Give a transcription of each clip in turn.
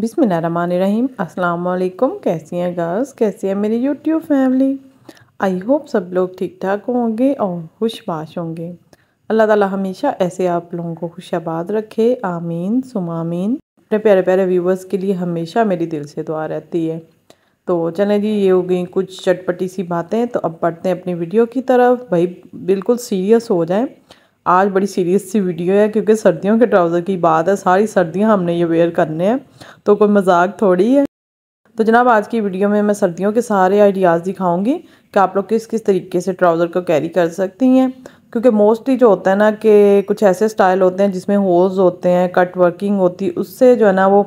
बिसमीम अल्लाम कैसी हैं गर्ल्स कैसी हैं मेरी यूट्यूब फैमिली आई होप सब लोग ठीक ठाक होंगे और खुशबाश होंगे अल्लाह ताला हमेशा ऐसे आप लोगों को खुशाबाद रखे आमीन सुमामीन अपने प्यारे प्यारे व्यूवर्स के लिए हमेशा मेरी दिल से दुआ रहती है तो चलें जी ये हो गई कुछ चटपटी सी बातें तो अब बढ़ते हैं अपनी वीडियो की तरफ भाई बिल्कुल सीरियस हो जाएँ आज बड़ी सीरियस सी वीडियो है क्योंकि सर्दियों के ट्राउज़र की बात है सारी सर्दियां हमने ये वेयर करने हैं तो कोई मजाक थोड़ी है तो जनाब आज की वीडियो में मैं सर्दियों के सारे आइडियाज़ दिखाऊंगी कि आप लोग किस किस तरीके से ट्राउज़र को कैरी कर सकती हैं क्योंकि मोस्टली जो होता है ना कि कुछ ऐसे स्टाइल होते हैं जिसमें होल्स होते हैं कट वर्किंग होती उससे जो है ना वो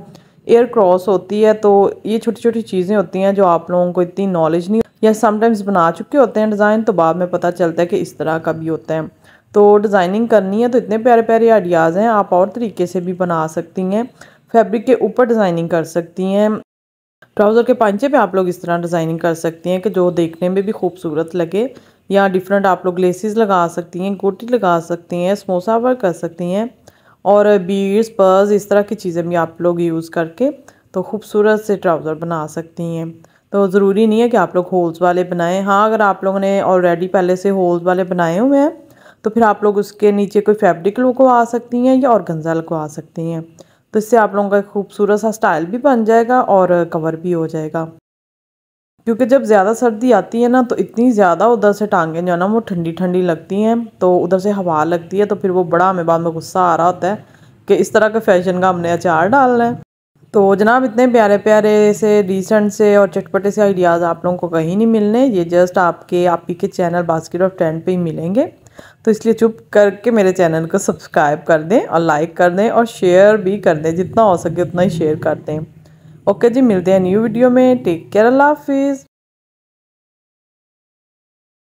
एयर क्रॉस होती है तो ये छोटी छोटी चीज़ें होती हैं जो आप लोगों को इतनी नॉलेज नहीं या समटाइम्स बना चुके होते हैं डिज़ाइन तो बाद में पता चलता है कि इस तरह का भी होता है तो डिज़ाइनिंग करनी है तो इतने प्यारे प्यारे आइडियाज़ हैं आप और तरीके से भी बना सकती हैं फैब्रिक के ऊपर डिज़ाइनिंग कर सकती हैं ट्राउज़र के पांचे पे आप लोग इस तरह डिज़ाइनिंग कर सकती हैं कि जो देखने में भी खूबसूरत लगे या डिफरेंट आप लोग लेसिस लगा सकती हैं गोटी लगा सकती हैं समोसा वर्क कर सकती हैं और बीड्स पर्स इस तरह की चीज़ें भी आप लोग यूज़ करके तो खूबसूरत से ट्राउज़र बना सकती हैं तो ज़रूरी नहीं है कि आप लोग होल्स वाले बनाएँ हाँ अगर आप लोगों ने ऑलरेडी पहले से होल्स वाले बनाए हुए हैं तो फिर आप लोग उसके नीचे कोई फैब्रिक आ सकती हैं या और गंजा लगवा सकती हैं तो इससे आप लोगों का खूबसूरत सा स्टाइल भी बन जाएगा और कवर भी हो जाएगा क्योंकि जब ज़्यादा सर्दी आती है ना तो इतनी ज़्यादा उधर से टांगें जो है ना वो ठंडी ठंडी लगती हैं तो उधर से हवा लगती है तो फिर वो बड़ा हमें बाद में गुस्सा आ रहा होता है कि इस तरह के फैशन का हमने अचार डालना है तो जनाब इतने प्यारे प्यारे से रिसेंट से और चटपटे से आइडियाज़ आप लोगों को कहीं नहीं मिलने ये जस्ट आपके आप के चैनल बास्केट ऑफ ट्रेंड पर ही मिलेंगे तो इसलिए चुप करके मेरे चैनल को सब्सक्राइब कर दें और लाइक कर दें और शेयर भी कर दें जितना हो सके उतना ही शेयर कर दें ओके जी मिलते हैं न्यू वीडियो में टेक केयर अल्लाह हाफिज़